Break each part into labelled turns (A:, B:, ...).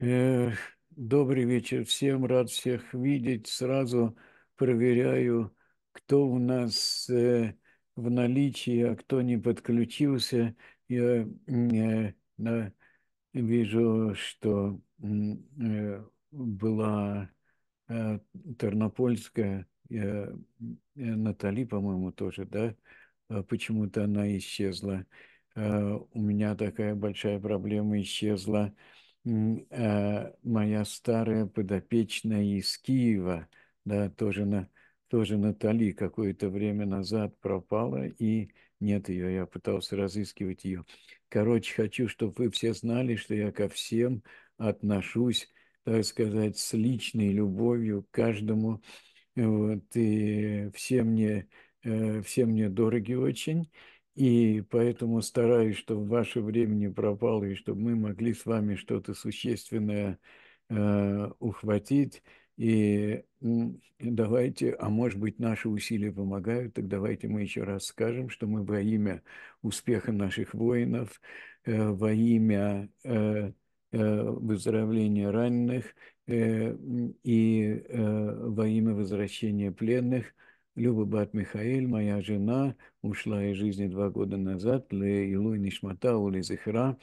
A: Добрый вечер всем, рад всех видеть. Сразу проверяю, кто у нас э, в наличии, а кто не подключился. Я э, вижу, что э, была Тернопольская, Натали, по-моему, тоже, да? А почему-то она исчезла. А, у меня такая большая проблема исчезла. Э, моя старая подопечная из Киева, да, тоже, на, тоже Натали какое-то время назад пропала, и нет ее, я пытался разыскивать ее. Короче, хочу, чтобы вы все знали, что я ко всем отношусь, так сказать, с личной любовью к каждому. Вот, и все мне, э, все мне дороги очень. И поэтому стараюсь, чтобы ваше время не пропало, и чтобы мы могли с вами что-то существенное э, ухватить. И давайте, а может быть, наши усилия помогают, так давайте мы еще раз скажем, что мы во имя успеха наших воинов, э, во имя э, э, выздоровления раненых э, и э, во имя возвращения пленных – Люба Бат Михаэль, моя жена, ушла из жизни два года назад, Ле Илуй Нишмата, Ули Зихра.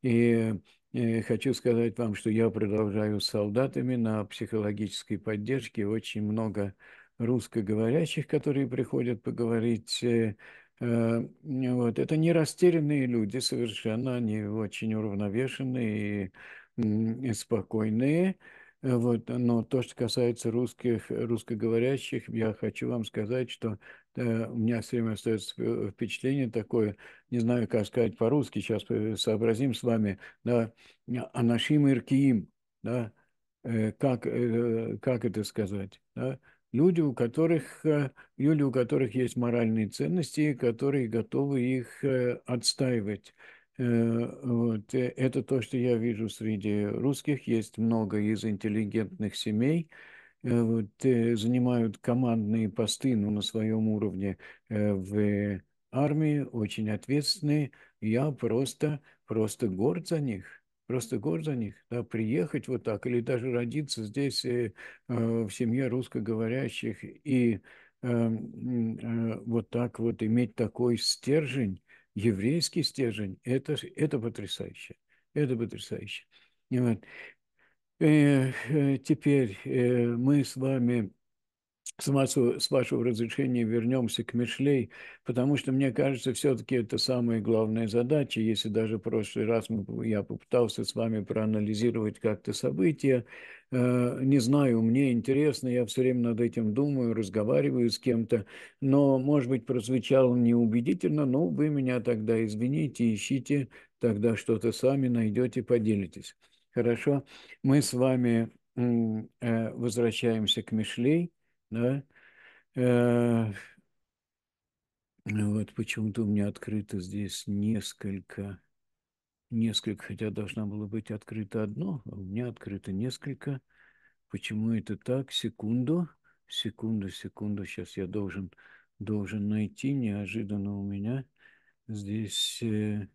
A: И э, Хочу сказать вам, что я продолжаю с солдатами на психологической поддержке. Очень много русскоговорящих, которые приходят поговорить. Э, э, вот. Это не растерянные люди совершенно, они очень уравновешенные и спокойные. Э, вот, но то, что касается русских, э, русскоговорящих, я хочу вам сказать, что э, у меня все время остается впечатление такое, не знаю, как сказать по-русски, сейчас э, сообразим с вами, да, «анашим а иркиим», да, э, как, э, как это сказать, да, люди, у которых, люди, у которых есть моральные ценности, которые готовы их отстаивать. Э, вот. Э, это то, что я вижу среди русских. Есть много из интеллигентных семей, э, вот, занимают командные посты, ну, на своем уровне в армии, очень ответственные. Я просто, просто горд за них. Просто горд за них. Да, приехать вот так или даже родиться здесь э, в семье русскоговорящих и э, э, вот так вот иметь такой стержень, еврейский стержень, это, это потрясающе. Это потрясающе. И вот. э, э теперь э, мы с вами с, вас, с вашего разрешения вернемся к Мишлей, потому что, мне кажется, все-таки это самая главная задача. Если даже в прошлый раз я попытался с вами проанализировать как-то события, Э, не знаю, мне интересно, я все время над этим думаю, разговариваю с кем-то, но, может быть, прозвучало неубедительно, но ну, вы меня тогда извините, ищите тогда что-то сами, найдете, поделитесь. Хорошо, мы с вами э, возвращаемся к Мишлей, да, э, вот почему-то у меня открыто здесь несколько несколько, хотя должна была быть открыта одно, а у меня открыто несколько. Почему это так? Секунду, секунду, секунду. Сейчас я должен, должен найти. Неожиданно у меня здесь... Э,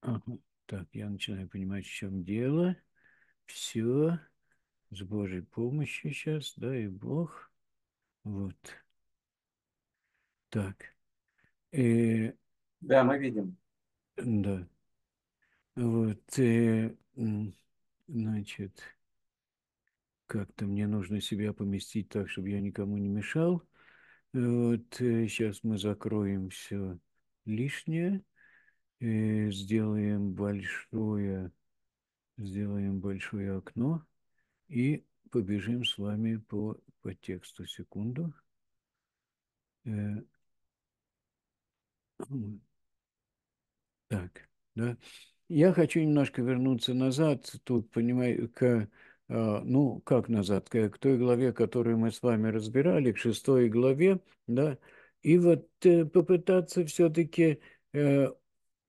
A: ага. Так, я начинаю понимать, в чем дело. Все. С Божьей помощью сейчас, да, и Бог. Вот. Так. И, Да, мы видим. да, вот, и, э, значит, как-то мне нужно себя поместить так, чтобы я никому не мешал. Вот, сейчас э, мы закроем все лишнее, э, сделаем большое, сделаем большое окно и побежим с вами по, по тексту секунду. Э, ну, так, да. Я хочу немножко вернуться назад, тут, понимаю, к, а, ну, как назад, к, к той главе, которую мы с вами разбирали, к шестой главе, да, и вот э, попытаться все-таки э,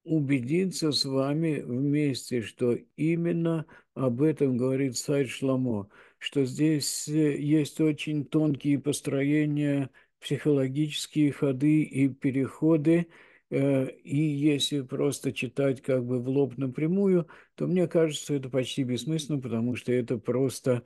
A: убедиться с вами вместе, что именно об этом говорит сайт Шламо, что здесь э, есть очень тонкие построения психологические ходы и переходы. Э, и если просто читать как бы в лоб напрямую, то мне кажется, это почти бессмысленно, потому что это просто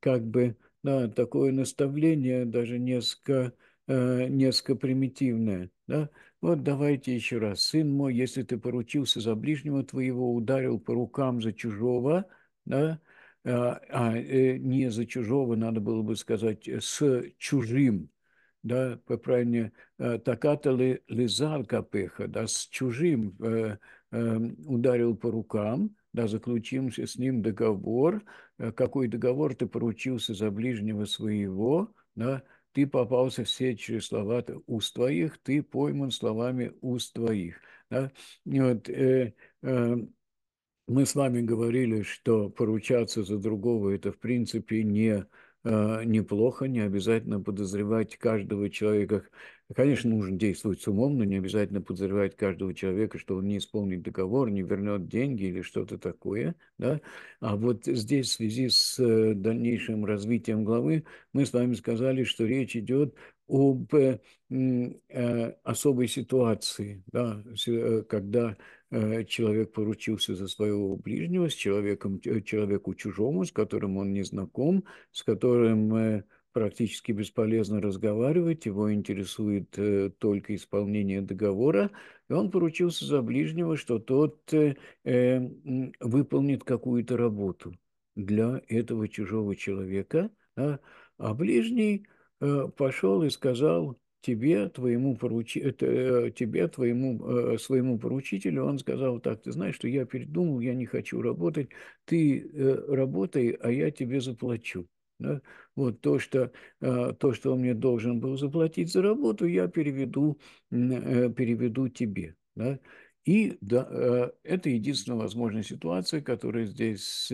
A: как бы да, такое наставление, даже несколько, э, несколько примитивное. Да? Вот давайте еще раз. Сын мой, если ты поручился за ближнего твоего, ударил по рукам за чужого, да, а, а э, не за чужого, надо было бы сказать, с чужим, да, попрання така э, то лизалка пыха, да, с чужим э, э, ударил по рукам, да, заключимся с ним договор, э, какой договор ты поручился за ближнего своего, да, ты попался в сеть через слова уст твоих, ты пойман словами уст твоих. Да? вот, э, э, мы с вами говорили, что поручаться за другого – это, в принципе, не Э, неплохо, не обязательно подозревать каждого человека. Конечно, нужно действовать с умом, но не обязательно подозревать каждого человека, что он не исполнит договор, не вернет деньги или что-то такое. Да? А вот здесь в связи с э, дальнейшим развитием главы мы с вами сказали, что речь идет об э, э, особой ситуации, да, э, когда человек поручился за своего ближнего, с человеком, человеку чужому, с которым он не знаком, с которым практически бесполезно разговаривать, его интересует только исполнение договора, и он поручился за ближнего, что тот выполнит какую-то работу для этого чужого человека, а ближний – Э, пошел и сказал тебе, твоему, поручи... Э, э, тебе, твоему своему поручителю, он сказал так, ты знаешь, что я передумал, я не хочу работать, ты работай, а я тебе заплачу. Да? Вот то что, то, что он мне должен был заплатить за работу, я переведу, переведу тебе. Да? И да, это единственная возможная ситуация, которая здесь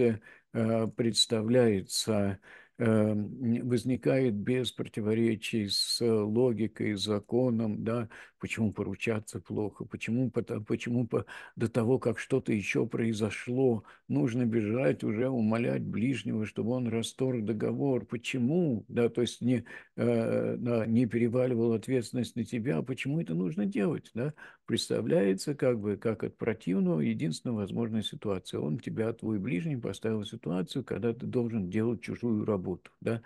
A: представляется Эм, возникает без противоречий с э, логикой, законом, да, почему поручаться плохо, почему, почему до того, как что-то еще произошло, нужно бежать уже, умолять ближнего, чтобы он расторг договор, почему, да, то есть не, э, да, не переваливал ответственность на тебя, а почему это нужно делать, да, представляется как бы как от противного единственная возможная ситуация, он тебя, твой ближний, поставил ситуацию, когда ты должен делать чужую работу, да,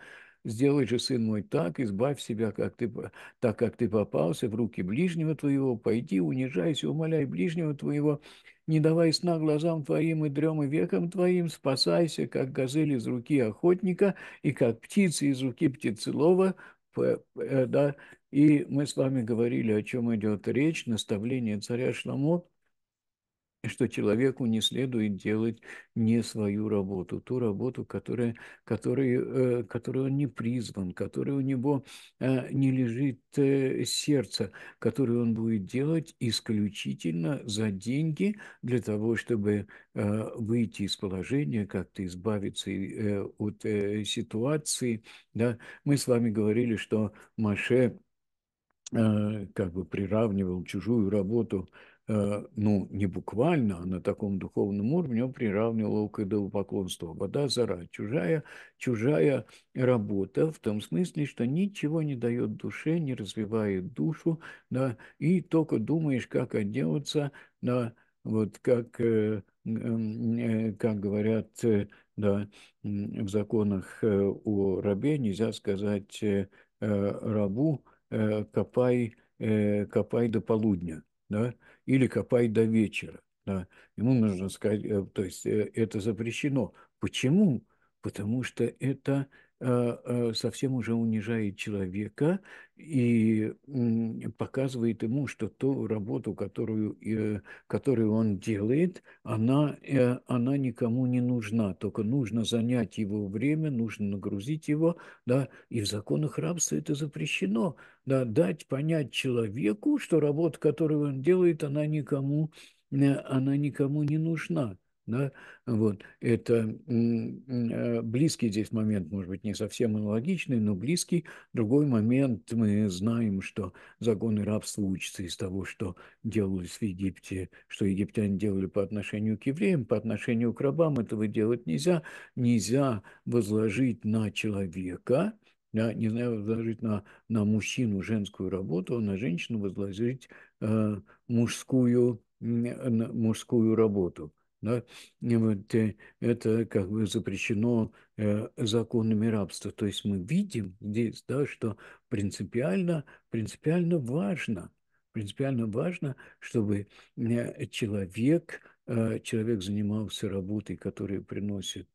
A: Сделай же, сын мой, так, избавь себя, как ты, так как ты попался в руки ближнего твоего, пойди, унижайся, умоляй ближнего твоего, не давай сна глазам твоим и дрем и векам твоим, спасайся, как газель из руки охотника и как птица из руки птицелова, э, да, и мы с вами говорили, о чем идет речь, наставление царя Шламо, что человеку не следует делать не свою работу, ту работу, которая, которой, э, которой он не призван, которой у него э, не лежит э, сердце, которую он будет делать исключительно за деньги для того, чтобы выйти из положения, как-то избавиться от ситуации. Да? Мы с вами говорили, что Маше как бы приравнивал чужую работу к Э, ну, не буквально, а на таком духовном уровне, он приравнивал к идолопоклонству. Вода зара, чужая, чужая работа, в том смысле, что ничего не дает душе, не развивает душу, да, и только думаешь, как отделаться, да, вот как, э, э, как говорят да, в законах о рабе, нельзя сказать рабу «копай, копай до полудня». Да? или копай до вечера. Да. Ему нужно сказать, э, то есть э, это запрещено. Почему? Потому что это Э, э, совсем уже унижает человека и показывает ему, что ту работу, которую, э, которую он делает, она, она никому не нужна, только нужно занять его время, нужно нагрузить его, да, и в законах рабства это запрещено, да, дать понять человеку, что работа, которую он делает, она никому, она никому не нужна. Да? Вот. Это э, близкий здесь момент, может быть, не совсем аналогичный, но близкий. Другой момент, мы знаем, что загоны рабства учатся из того, что делалось в Египте, что египтяне делали по отношению к евреям, по отношению к рабам. Этого делать нельзя. Нельзя возложить на человека, да, не знаю, возложить на, на мужчину женскую работу, а на женщину возложить э, мужскую, э, мужскую работу да, и вот, э, это как бы запрещено э, законами рабства. То есть мы видим здесь, да, что принципиально, принципиально важно, принципиально важно, чтобы э, человек, человек занимался работой, которая приносит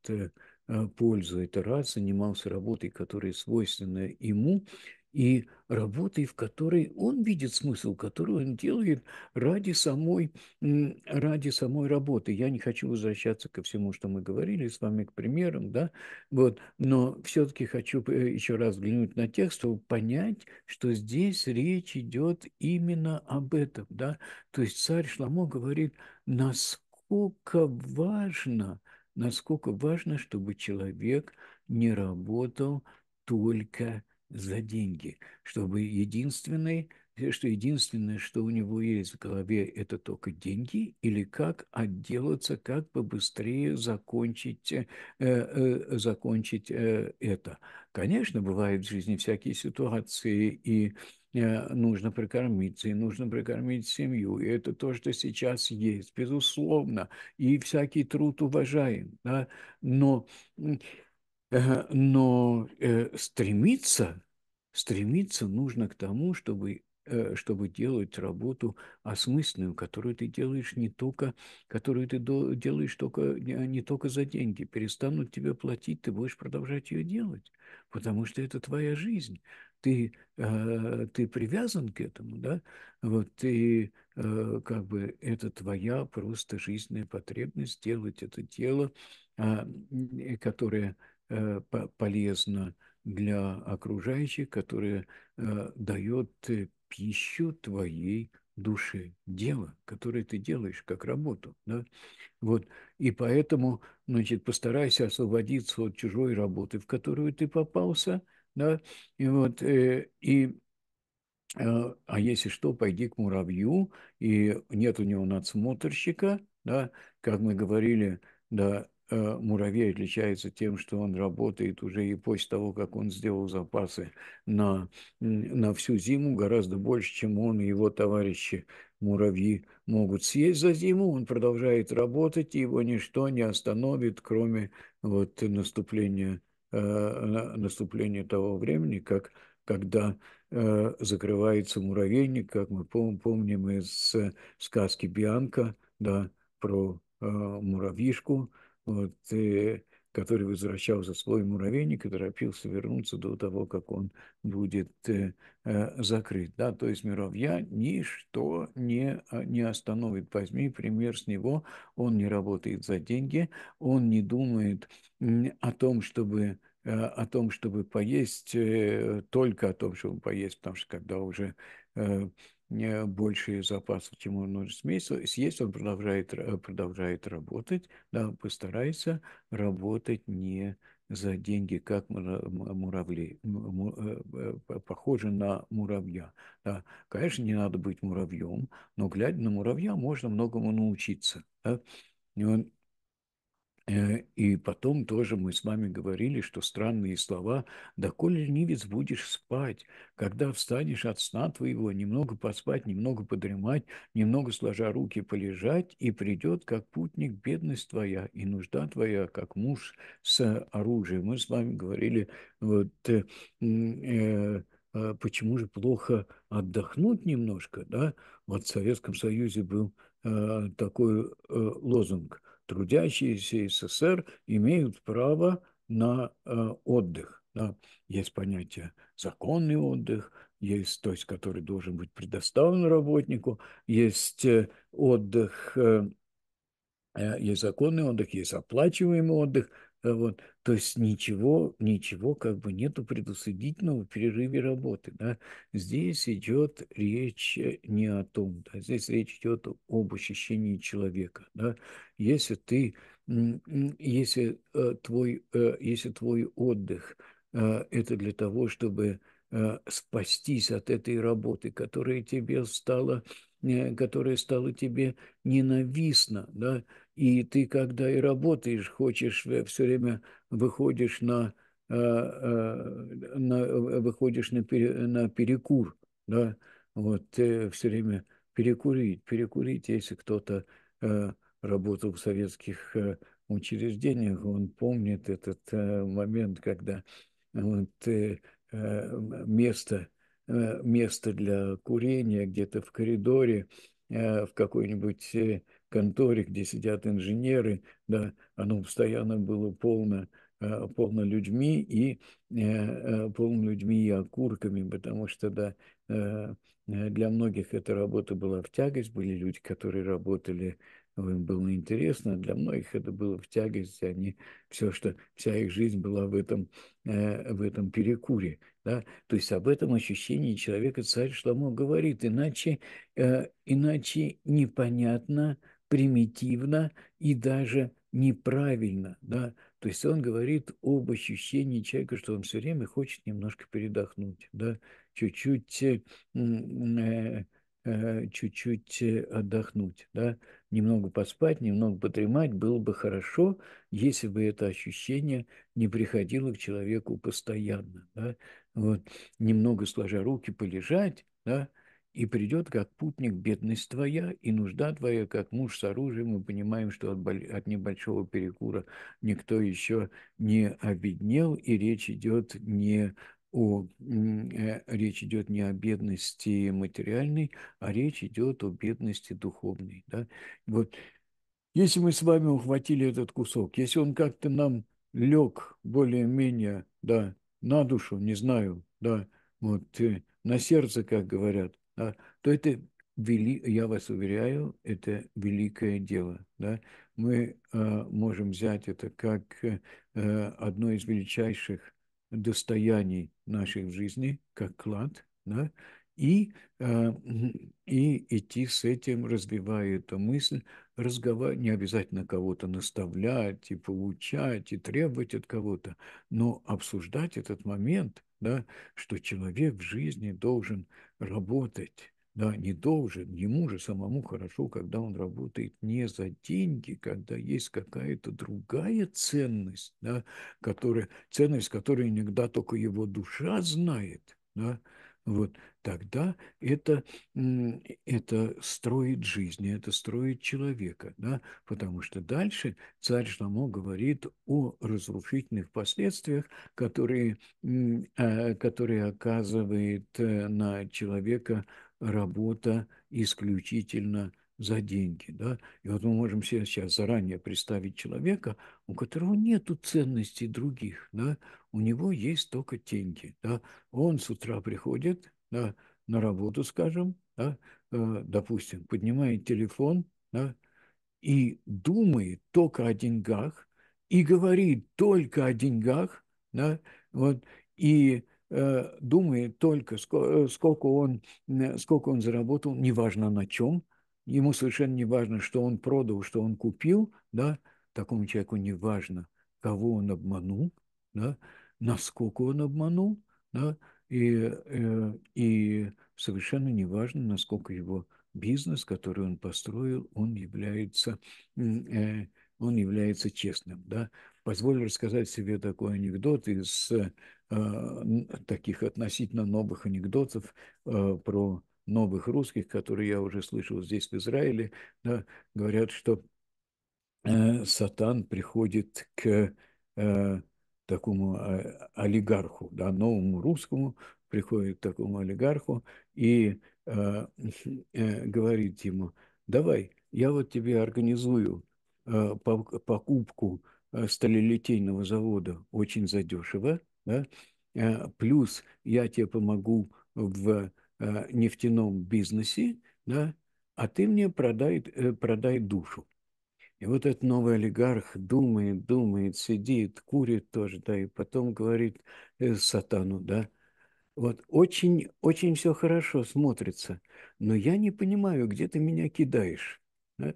A: пользу, это раз, занимался работой, которая свойственна ему, и работой, в которой он видит смысл, который он делает ради самой, ради самой работы. Я не хочу возвращаться ко всему, что мы говорили с вами, к примерам, да, вот, но все-таки хочу э, еще раз взглянуть на текст, чтобы понять, что здесь речь идет именно об этом, да, то есть царь Шламо говорит, насколько важно, насколько важно, чтобы человек не работал только за деньги, чтобы единственный э, что единственное, что у него есть в голове, это только деньги, или как отделаться, как побыстрее закончить, э, э, закончить э, это. Конечно, бывают в жизни всякие ситуации, и э, нужно прикормиться, и нужно прикормить семью. И это то, что сейчас есть, безусловно. И всякий труд уважаем. Да? Но Э, но э, стремиться, стремиться нужно к тому, чтобы э, чтобы делать работу осмысленную, которую ты делаешь не только, которую ты делаешь только, не а только за деньги. Перестанут тебе платить, ты будешь продолжать ее делать, потому что это твоя жизнь. Ты, ты привязан к этому, да? Вот ты как бы это твоя просто жизненная потребность делать это дело, а, которое Э, полезно для окружающих, которое э, дает э, пищу твоей души, дело, которое ты делаешь как работу. Да? Вот. И поэтому значит, постарайся освободиться от чужой работы, в которую ты попался. Да? И вот, и а если что, пойди к муравью, и нет у него надсмотрщика, да, как мы говорили, да, Э, муравей отличается тем, что он работает уже и после того, как он сделал запасы на, на всю зиму, гораздо больше, чем он и его товарищи муравьи могут съесть за зиму. Он продолжает работать, и его ничто не остановит, кроме вот наступления, э, наступления того времени, как когда э, закрывается муравейник, как мы пом помним из э, сказки Бианка, да, про э, муравьишку, вот, и, э, который возвращался в свой муравейник и торопился вернуться до того, как он будет э, э закрыт. Да? То есть муравья ничто не, а, не остановит. Возьми пример с него. Он не работает за деньги, он не думает о том, чтобы э, о том, чтобы поесть, только о том, чтобы поесть, потому что когда уже больше запасов, чем он может съесть, он продолжает, э, продолжает работать, да, постарается работать не за деньги, как муравли, э, э, похоже на муравья. Да. Конечно, не надо быть муравьем, но глядя на муравья, можно многому научиться. Да. И он Э, и потом тоже мы с вами говорили, что странные слова «доколе ленивец будешь спать, когда встанешь от сна твоего, немного поспать, немного подремать, немного сложа руки полежать, и придет, как путник, бедность твоя и нужда твоя, как муж с оружием». Мы с вами говорили, вот, э, э, а почему же плохо отдохнуть немножко, да? Вот в Советском Союзе был э, такой э, лозунг – трудящиеся СССР имеют право на э, отдых. Да? Есть понятие законный отдых, есть то есть, который должен быть предоставлен работнику, есть э, отдых, э, э, есть законный отдых, есть оплачиваемый отдых – Э, вот. То есть ничего, ничего как бы нету предусудительного в перерыве работы. Да? Здесь идет речь э, не о том, да? здесь речь идет об ощущении человека. Да? Если ты, если э, твой, если твой отдых – это для того, чтобы спастись от этой работы, которая тебе стала, которая стала тебе ненавистна, да, и ты, когда и работаешь, хочешь, э, все время выходишь на, э, э, на, выходишь на, на перекур, да, вот все время перекурить, перекурить, если кто-то работал в советских учреждениях, он помнит этот момент, когда вот, место, место для курения где-то в коридоре, в какой-нибудь конторе, где сидят инженеры, да, оно постоянно было полно а, полно людьми и э, э, полно людьми и окурками, потому что да, э, для многих эта работа была в тягость, были люди, которые работали, им было интересно, а для многих это было в тягость, они все, что вся их жизнь была в этом, в этом перекуре. Да? То есть об этом ощущении человека царь Шламо говорит, иначе, иначе непонятно, примитивно и даже неправильно, да, то есть он говорит об ощущении человека, что он все время хочет немножко передохнуть, да, чуть-чуть, э, э, э, чуть-чуть отдохнуть, да, немного поспать, немного подремать было бы хорошо, если бы это ощущение не приходило к человеку постоянно, да, вот, немного сложа руки полежать, да, и придет, как путник, бедность твоя и нужда твоя, как муж с оружием. Мы понимаем, что от, от небольшого перекура никто еще не обеднел, и речь идет не о, э, речь идет не о бедности материальной, а речь идет о бедности духовной. Да? Вот если мы с вами ухватили этот кусок, если он как-то нам лег более-менее да, на душу, не знаю, да, вот, э, на сердце, как говорят, а, то это, вели, я вас уверяю, это великое дело. Да? Мы а, можем взять это как э, одно из величайших достояний наших жизни как клад, да? и, а, и идти с этим, развивая эту мысль, разговор... не обязательно кого-то наставлять и получать, и требовать от кого-то, но обсуждать этот момент – да, что человек в жизни должен работать, да, не должен, ему же самому хорошо, когда он работает не за деньги, когда есть какая-то другая ценность, да, которая, ценность, которую иногда только его душа знает, да, вот, тогда это, это строит жизнь, это строит человека, да, потому что дальше царь Шламо говорит о разрушительных последствиях, которые, э, которые оказывает э, на человека работа исключительно за деньги. Да? И вот мы можем себе сейчас заранее представить человека, у которого нет ценностей других. Да? У него есть только деньги. Да? Он с утра приходит, да, на работу, скажем, да, э, допустим, поднимает телефон да, и думает только о деньгах, и говорит только о деньгах, да, вот, и э, думает только, сколько, э, сколько он, сколько он заработал, неважно на чем, ему совершенно не важно, что он продал, что он купил, да, такому человеку не важно, кого он обманул, да, насколько он обманул, да, и, э, и совершенно неважно, насколько его бизнес, который он построил, он является, э, он является честным. Да? Позволь рассказать себе такой анекдот из э, таких относительно новых анекдотов про новых русских, которые я уже слышал здесь, в Израиле. Да? Говорят, что сатан приходит к такому э, олигарху, да, новому русскому приходит такому олигарху и э, э, говорит ему, давай, я вот тебе организую э, покупку э, сталелитейного завода очень задешево, да, э, плюс я тебе помогу в нефтяном бизнесе, да, а ты мне продай, продай душу. И вот этот новый олигарх думает, думает, сидит, курит тоже, да, и потом говорит э, сатану, да, вот очень, очень все хорошо смотрится, но я не понимаю, где ты меня кидаешь. Да?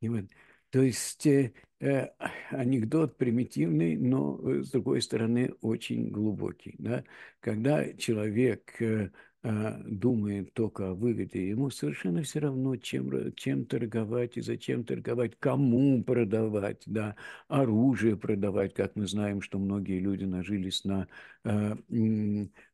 A: И вот, то есть э, э, анекдот примитивный, но, э, с другой стороны, очень глубокий. Да? Когда человек э, а, думает только о выгоде, ему совершенно все равно, чем, чем торговать и зачем торговать, кому продавать, да, оружие продавать, как мы знаем, что многие люди нажились на, а,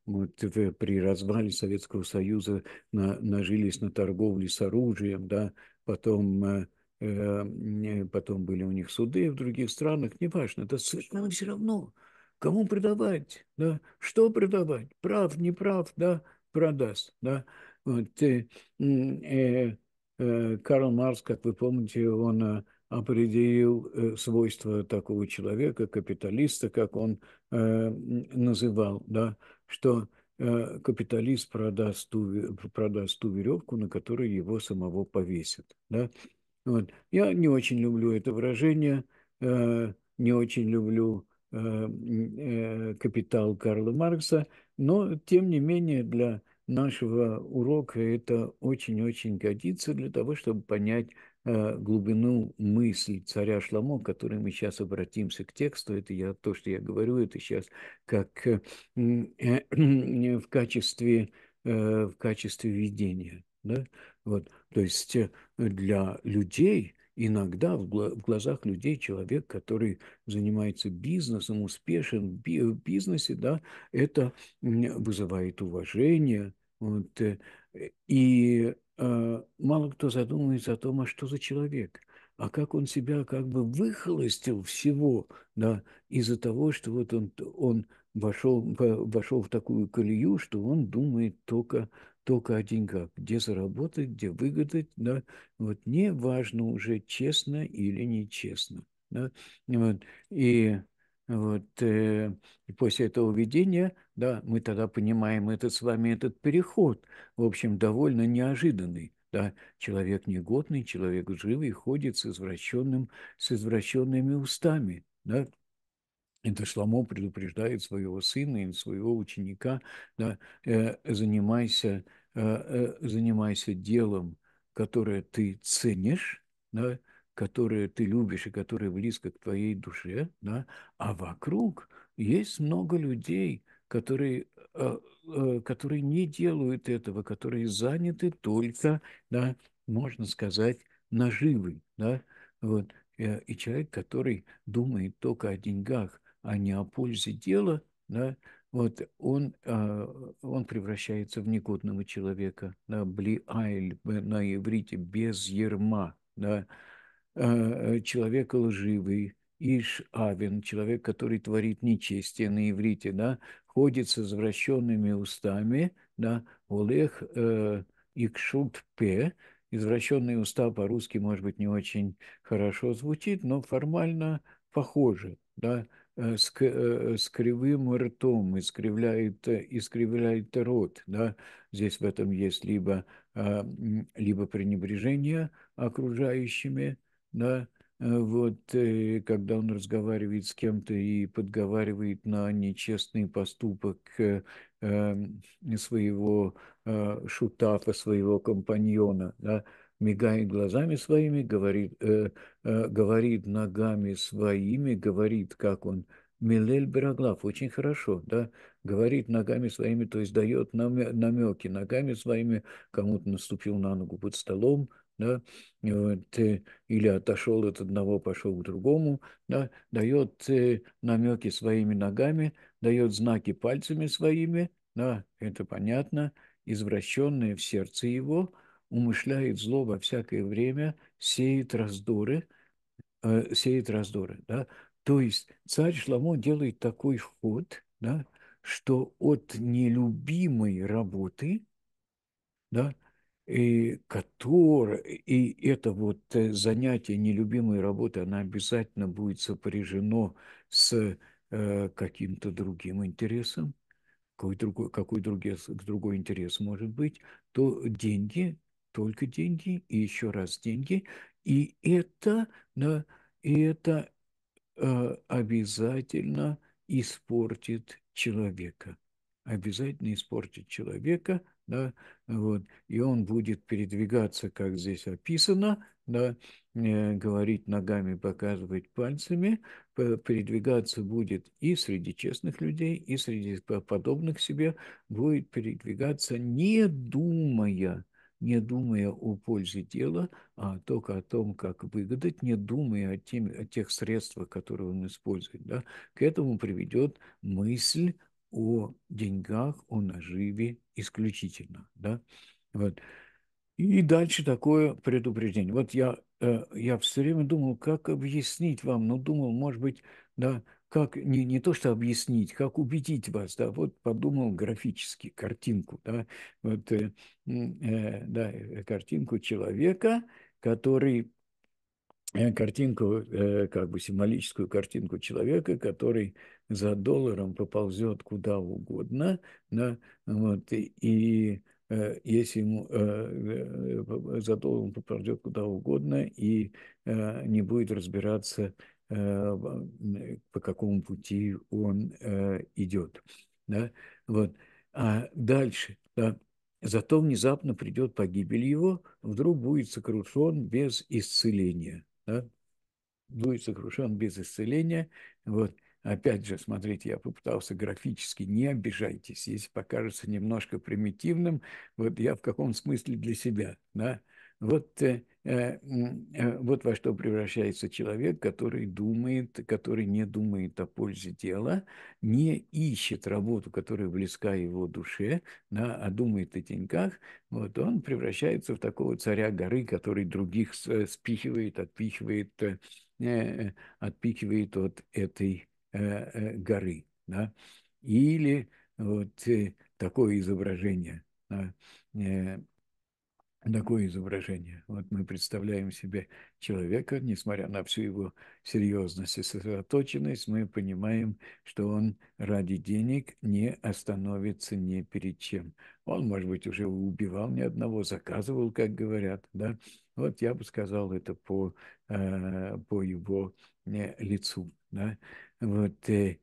A: вот, при развале Советского Союза на, нажились на торговле с оружием, да, потом а, э, потом были у них суды в других странах, неважно, это совершенно все равно, кому продавать, да, что продавать, прав, не прав, да, продаст. Да? Вот, э, э, э, Карл Марс, как вы помните, он э, определил э, свойства такого человека, капиталиста, как он э, называл, да, что э, капиталист продаст ту, продаст ту веревку, на которой его самого повесят. Да. Вот. Я не очень люблю это выражение, э, не очень люблю Э, э, капитал Карла Маркса, но, тем не менее, для нашего урока это очень-очень годится для того, чтобы понять э, глубину мысли царя Шламо, к которой мы сейчас обратимся к тексту. Это я, то, что я говорю, это сейчас как в качестве, в качестве видения. Да? Вот. То есть для людей – иногда в глазах людей человек, который занимается бизнесом, успешен в бизнесе, да, это вызывает уважение. Вот, э, и а, мало кто задумывается о том, а что за человек, а как он себя как бы выхолостил всего, да, из-за того, что вот он, он вошел, вошел в такую колею, что он думает только только о деньгах, где заработать, где выгодать, да, вот не важно уже честно или нечестно, да, вот, и вот, э, и после этого видения, да, мы тогда понимаем этот с вами этот переход, в общем, довольно неожиданный, да, человек негодный, человек живый, ходит с извращенным, с извращенными устами, да, это Шламо предупреждает своего сына и своего ученика, да, «Э, занимайся, э, э, занимайся делом, которое ты ценишь, да, которое ты любишь и которое близко к твоей душе, да, а вокруг есть много людей, которые, которые не делают этого, которые заняты только, да, можно сказать, наживой. Да, вот. И человек, который думает только о деньгах – а не о пользе дела, да, вот он, а, он превращается в негодного человека, да, блиайль э, на иврите без ерма, да, а, э, человека лживый, Иш Авен, человек, который творит нечестие на иврите, да, ходит с извращенными устами, да, Олег э, Икшут Пе, извращенные уста по-русски, может быть, не очень хорошо звучит, но формально похоже, да, Э, с, э, э, с кривым ртом, искривляет, искривляет рот. Да? Здесь в этом есть либо, а, либо пренебрежение окружающими, да? вот, когда он разговаривает с кем-то и подговаривает на нечестный поступок эм, своего шутафа, своего компаньона, да? мигает глазами своими, говорит, э, э, говорит ногами своими, говорит, как он, Милель Бероглав, очень хорошо, да, говорит ногами своими, то есть дает намеки ногами своими, кому-то наступил на ногу под столом, да, вот, э, или отошел от одного, пошел к другому, да, дает э, намеки своими ногами, дает знаки пальцами своими, да, это понятно, извращенные в сердце его – умышляет зло во всякое время, сеет раздоры, э, сеет раздоры, да. То есть царь Шламо делает такой ход, да, что от нелюбимой работы, да, и, которая, и это вот э, занятие нелюбимой работы, она обязательно будет сопряжено с э, каким-то другим интересом, какой другой, какой другой, другой интерес может быть, то деньги только деньги и еще раз деньги. И это, да, и это э, обязательно испортит человека. Обязательно испортит человека, да, вот, и он будет передвигаться, как здесь описано, да, э, говорить ногами, показывать пальцами, передвигаться будет и среди честных людей, и среди подобных себе, будет передвигаться, не думая, не думая о пользе дела, а только о том, как выгадать, не думая о, тем, о тех средствах, которые он использует. Да? К этому приведет мысль о деньгах, о наживе исключительно. Да? Вот. И дальше такое предупреждение. Вот я, э, я все время думал, как объяснить вам, но думал, может быть, да, как не, не то что объяснить, как убедить вас, да, вот подумал графически картинку, да, вот, э, э, да, э, картинку человека, который э, картинку, э, как бы символическую картинку человека, который за долларом поползет куда угодно, да, вот, и если ему за долларом поползет куда угодно и не будет разбираться Э, по какому пути он э, идет. Да? Вот. А дальше, да, зато внезапно придет погибель его, вдруг будет сокрушен без исцеления. Да? Будет сокрушен без исцеления. Вот. Опять же, смотрите, я попытался графически, не обижайтесь, если покажется немножко примитивным, вот я в каком смысле для себя, да, вот, э, э, э, вот во что превращается человек, который думает, который не думает о пользе дела, не ищет работу, которая близка его душе, да, а думает о деньгах, вот он превращается в такого царя горы, который других спихивает, отпихивает, отпихивает от этой горы. Да? Или вот такое изображение – такое изображение. Вот мы представляем себе человека, несмотря на всю его серьезность и сосредоточенность, мы понимаем, что он ради денег не остановится ни перед чем. Он, может быть, уже убивал ни одного, заказывал, как говорят, да. Вот я бы сказал это по, э, по его э, лицу, да. Вот, э,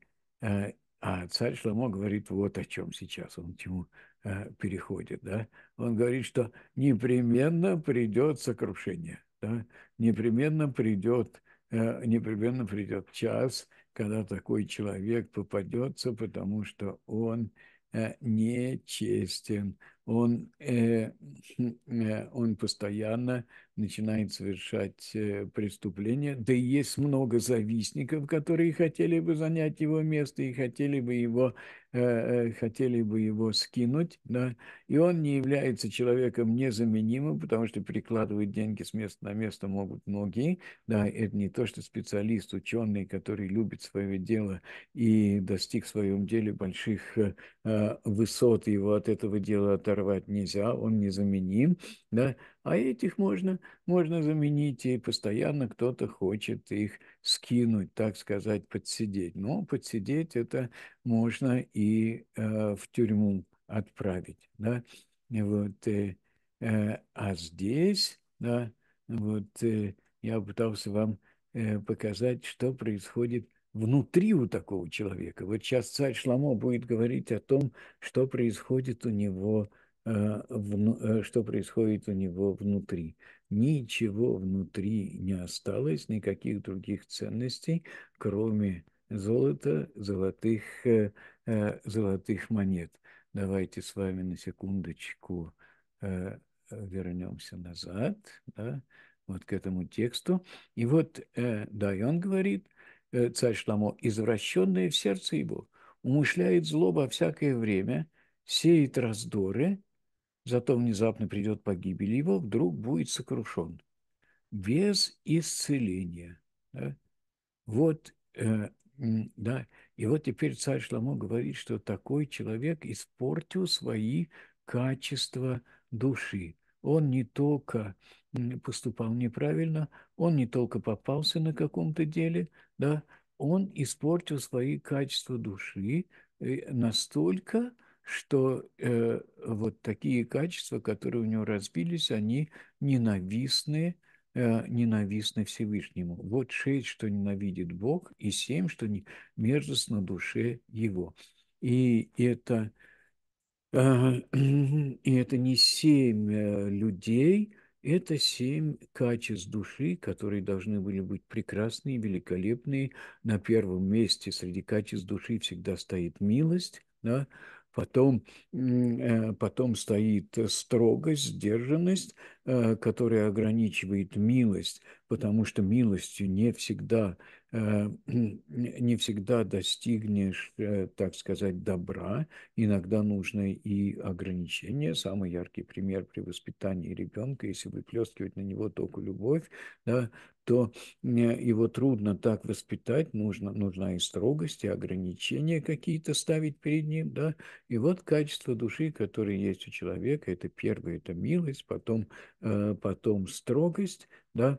A: а царь Шламо говорит вот о чем сейчас, он чему Э, переходит. Да? Он говорит, что непременно придет сокрушение, да? непременно придет э, непременно придет час, когда такой человек попадется, потому что он э, нечестен он, э, э, он постоянно начинает совершать э, преступления. Да и есть много завистников, которые хотели бы занять его место и хотели бы его, э, э хотели бы его скинуть. Да? И он не является человеком незаменимым, потому что прикладывать деньги с места на место могут многие. Да? Это не то, что специалист, ученый, который любит свое дело и достиг в своем деле больших э, высот, его от этого дела оторвать оторвать нельзя, он незаменим, да, а этих можно, можно заменить, и постоянно кто-то хочет их скинуть, так сказать, подсидеть. Но подсидеть это можно и э, в тюрьму отправить, да, вот, э, э, а здесь, да, вот э, я пытался вам э, показать, что происходит внутри у такого человека. Вот сейчас царь Шламо будет говорить о том, что происходит у него а, а, что происходит у него внутри. Ничего внутри не осталось, никаких других ценностей, кроме золота, золотых, э, э, золотых монет. Давайте с вами на секундочку э, вернемся назад, да, вот к этому тексту. И вот, да, и он говорит, царь Шламо, извращенное в сердце его, умышляет зло во всякое время, сеет раздоры – зато внезапно придет погибель, его вдруг будет сокрушен без исцеления. Да? Вот, э, да, и вот теперь царь Шламо говорит, что такой человек испортил свои качества души. Он не только поступал неправильно, он не только попался на каком-то деле, да, он испортил свои качества души э, настолько, что э, вот такие качества, которые у него разбились, они ненавистны, э, ненавистны Всевышнему. Вот шесть, что ненавидит Бог, и семь, что не, мерзость на душе его. И это, э, и это не семь э, людей, это семь качеств души, которые должны были быть прекрасные, великолепные. На первом месте среди качеств души всегда стоит милость, да, Потом, э, потом стоит строгость, сдержанность, э, которая ограничивает милость, потому что милостью не всегда Э, не всегда достигнешь, э, так сказать, добра. Иногда нужно и ограничения. Самый яркий пример при воспитании ребенка, если выплескивать на него только любовь, да, то э, его трудно так воспитать, нужно, нужна и строгость, и ограничения какие-то ставить перед ним, да. И вот качество души, которое есть у человека, это первое, это милость, потом, потом строгость, да,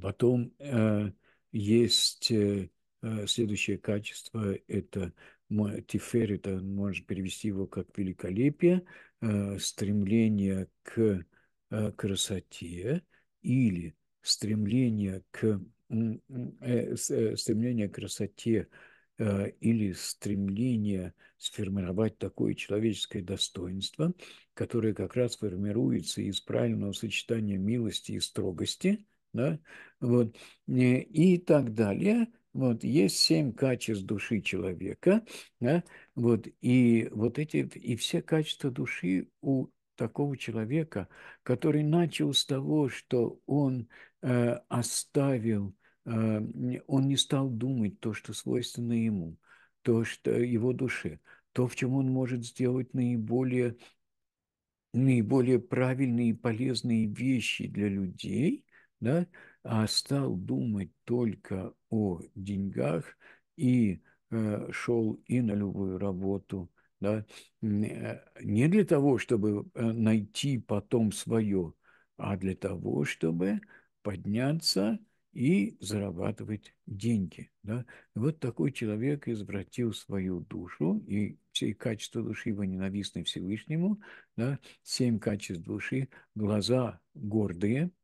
A: Потом э, есть э, э, следующее качество – это тифер, это можно перевести его как великолепие, стремление к красоте или стремление к стремление к красоте или стремление сформировать такое человеческое достоинство, которое как раз формируется из правильного сочетания милости и строгости, да, вот, э, и так далее. Вот, есть семь качеств души человека, да, вот, и вот эти, и все качества души у такого человека, который начал с того, что он э, оставил, э, он не стал думать то, что свойственно ему, то, что его душе, то, в чем он может сделать наиболее наиболее правильные и полезные вещи для людей, да, а стал думать только о деньгах и э, шел и на любую работу, да, э, не для того, чтобы э, найти потом свое, а для того, чтобы подняться и зарабатывать деньги. Да? Вот такой человек извратил свою душу, и все качества души его ненавистны Всевышнему. Да? Семь качеств души – глаза гордые –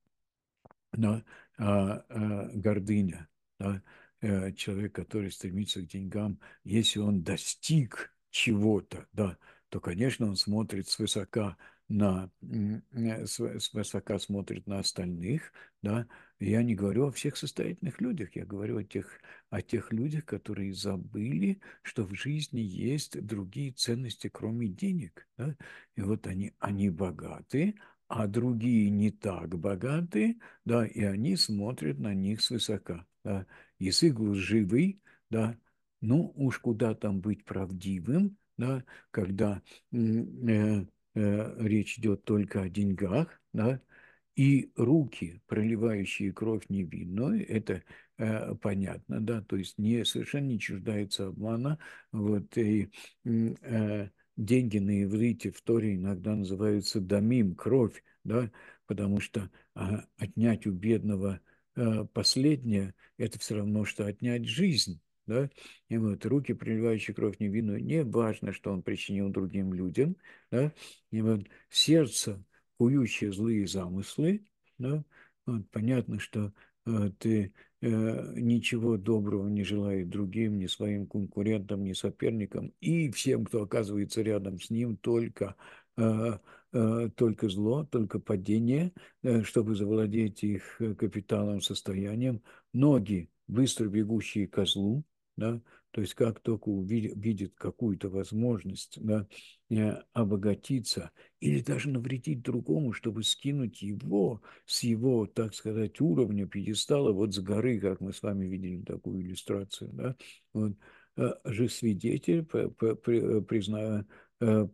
A: да, а, а, гордыня, да, э, человек, который стремится к деньгам, если он достиг чего-то, да, то, конечно, он смотрит свысока на э, свысока смотрит на остальных, да, я не говорю о всех состоятельных людях, я говорю о тех, о тех людях, которые забыли, что в жизни есть другие ценности, кроме денег, да, и вот они, они богаты, а другие не так богаты, да, и они смотрят на них свысока. Да. Язык лживый, да, ну уж куда там быть правдивым, да, когда э, э, речь идет только о деньгах, да, и руки, проливающие кровь невинную, это э, понятно, да, то есть не, совершенно не чуждается обмана, вот, и э, деньги на иврите в Торе иногда называются дамим, кровь, да, потому что а, отнять у бедного а, последнее – это все равно, что отнять жизнь. Да? И вот руки, приливающие кровь невинную, не важно, что он причинил другим людям. Да? И вот сердце, кующее злые замыслы, да? вот, понятно, что э, ты Э, ничего доброго не желает другим, ни своим конкурентам, ни соперникам, и всем, кто оказывается рядом с ним, только, э, э, только зло, только падение, чтобы завладеть их капиталом, состоянием. Ноги, быстро бегущие козлу, да, то есть как только увидит какую-то возможность да, э, обогатиться или даже навредить другому, чтобы скинуть его с его, так сказать, уровня пьедестала, вот с горы, как мы с вами видели такую иллюстрацию, да, вот, э, же свидетель, призна, э,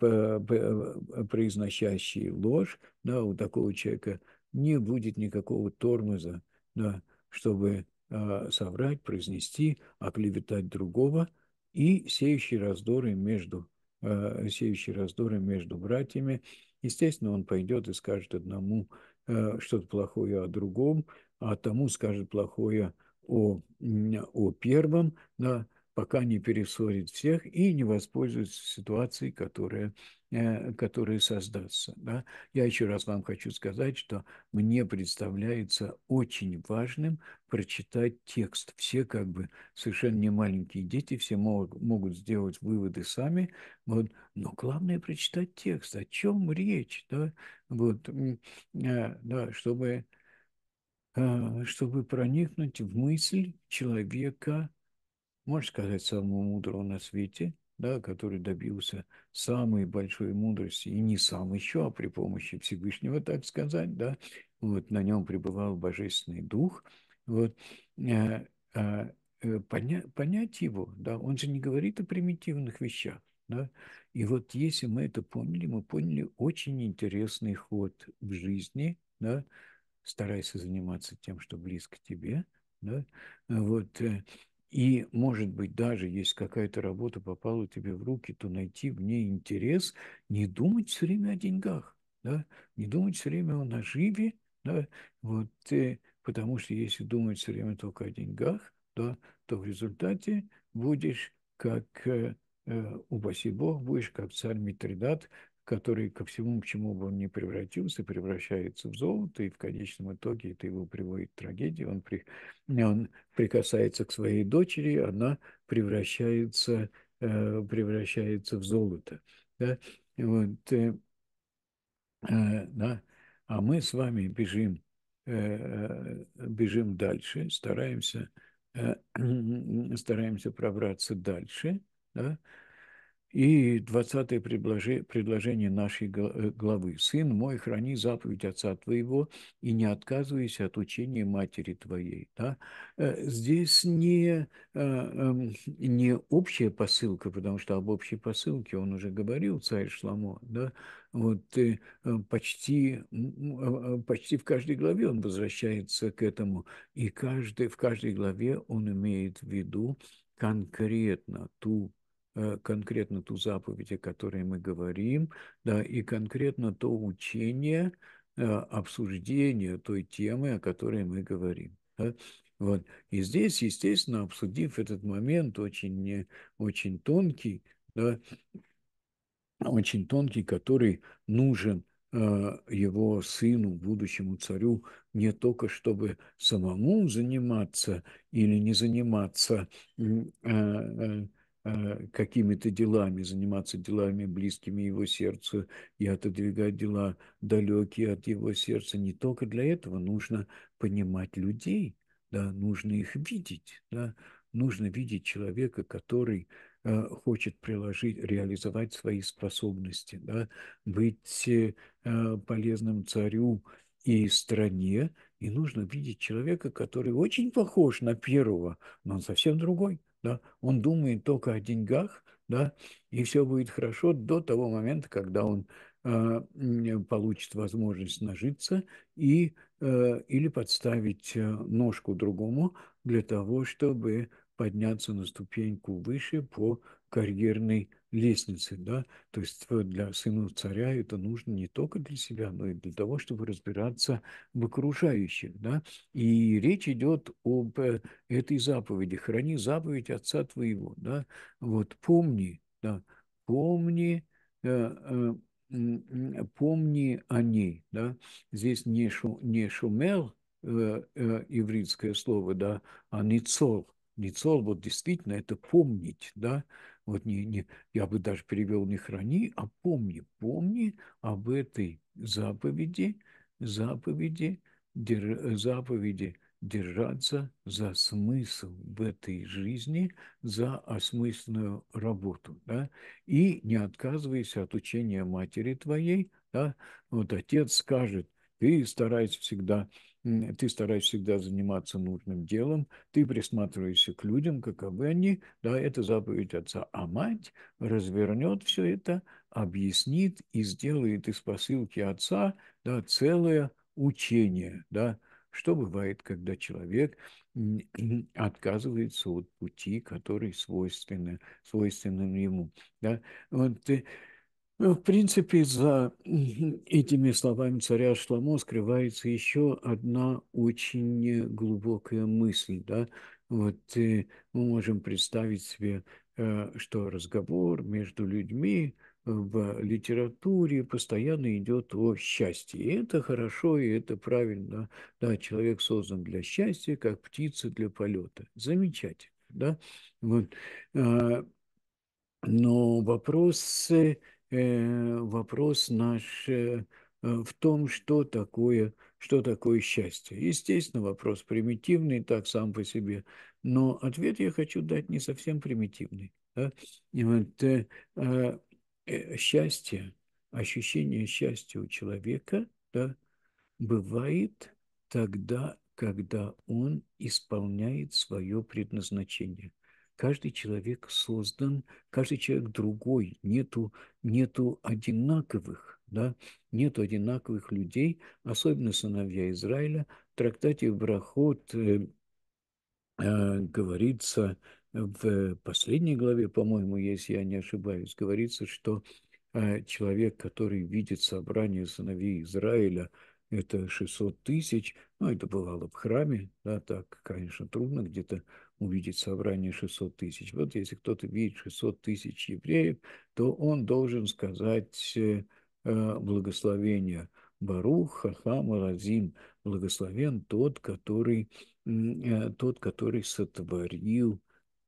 A: произносящий ложь, да, у такого человека не будет никакого тормоза, да, чтобы Э, соврать, произнести, оклеветать другого и сеющие раздоры между, э, сеющий раздоры между братьями. Естественно, он пойдет и скажет одному э, что-то плохое о другом, а тому скажет плохое о, о первом, да, пока не перессорит всех и не воспользуется ситуацией, которая, э, которая создастся. Да? Я еще раз вам хочу сказать, что мне представляется очень важным прочитать текст. Все как бы совершенно не маленькие дети, все могут, могут сделать выводы сами. Вот. Но главное прочитать текст, о чем речь, да? Вот, э, да, чтобы э, чтобы проникнуть в мысль человека, можно сказать, самого мудрого на свете, да, который добился самой большой мудрости, и не сам еще, а при помощи Всевышнего, так сказать, да, вот на нем пребывал Божественный Дух, вот, э, а, а, поня, понять его, да, он же не говорит о примитивных вещах, да, и вот если мы это поняли, мы поняли очень интересный ход в жизни, да, старайся заниматься тем, что близко тебе, да, вот, э, и, может быть, даже если какая-то работа попала тебе в руки, то найти в ней интерес, не думать все время о деньгах, да? не думать все время о наживе, да? вот, э, потому что если думать все время только о деньгах, да, то в результате будешь как, э, э, упаси Бог, будешь как царь Митридат, который ко всему, к чему бы он ни превратился, превращается в золото, и в конечном итоге это его приводит к трагедии. Он, при, он прикасается к своей дочери, она превращается, э, превращается в золото. Да? Вот, э, э, да? А мы с вами бежим, э, э бежим дальше, стараемся, э, стараемся пробраться дальше, да? И 20 предложение нашей э, главы. «Сын мой, храни заповедь отца твоего и не отказывайся от учения матери твоей». Да? Э, здесь не, а, эм, не общая посылка, потому что об общей посылке он уже говорил, царь Шламо. Да? Вот э, почти, почти в каждой главе он возвращается к этому. И каждый, в каждой главе он имеет в виду конкретно ту Э, конкретно ту заповедь, о которой мы говорим, да, и конкретно то учение, э, обсуждение той темы, о которой мы говорим. Да. Вот. И здесь, естественно, обсудив этот момент очень, очень тонкий, да, очень тонкий, который нужен э, его сыну, будущему царю, не только чтобы самому заниматься или не заниматься Э, какими-то делами, заниматься делами близкими его сердцу и отодвигать дела далекие от его сердца. Не только для этого нужно понимать людей, да, нужно их видеть, да, нужно видеть человека, который э, хочет приложить, реализовать свои способности, да, быть э, полезным царю и стране, и нужно видеть человека, который очень похож на первого, но он совсем другой, да, он думает только о деньгах, да, и все будет хорошо до того момента, когда он а, получит возможность нажиться и, э, или подставить э, ножку другому для того, чтобы подняться на ступеньку выше по карьерной лестницы, да, то есть э, для сына царя это нужно не только для себя, но и для того, чтобы разбираться в окружающих, да, и речь идет об э, этой заповеди, храни заповедь отца твоего, да, вот помни, да, помни, э, помни о ней, да, здесь не, шу, не шумер, ивритское слово, да, а ницор, Ницор, вот действительно, это помнить, да, вот не, не, я бы даже перевел не храни, а помни, помни об этой заповеди, заповеди, дер, э, заповеди держаться за смысл в этой жизни, за осмысленную работу, да, и не отказывайся от учения матери твоей, да, вот отец скажет, ты старайся всегда ты стараешься всегда заниматься нужным делом, ты присматриваешься к людям, каковы они, да, это заповедь отца, а мать развернет все это, объяснит и сделает из посылки отца, да, целое учение, да, что бывает, когда человек отказывается от пути, который свойственен, свойственен ему, да, вот, ну, в принципе, за этими словами царя Шламо скрывается еще одна очень глубокая мысль. Да? Вот э, мы можем представить себе, э, что разговор между людьми в литературе постоянно идет о счастье. И это хорошо, и это правильно. Да, человек создан для счастья, как птица для полета. Замечательно. Да? Вот. А, но вопросы э, Э, вопрос наш э, э, в том, что такое, что такое счастье. Естественно, вопрос примитивный, так сам по себе, но ответ я хочу дать не совсем примитивный. вот, счастье, ощущение счастья у человека да, бывает тогда, когда он исполняет свое предназначение – Каждый человек создан, каждый человек другой, нету, нету одинаковых, да, нету одинаковых людей, особенно сыновья Израиля. В трактате Брахот э, э, говорится, в последней главе, по-моему, если я не ошибаюсь, говорится, что э, человек, который видит собрание сыновей Израиля, это 600 тысяч, ну, это бывало в храме, да, так, конечно, трудно где-то увидеть собрание 600 тысяч. Вот если кто-то видит 600 тысяч евреев, то он должен сказать э, э, благословение Барух, Хахам, Разим, благословен тот, который, э, тот, который сотворил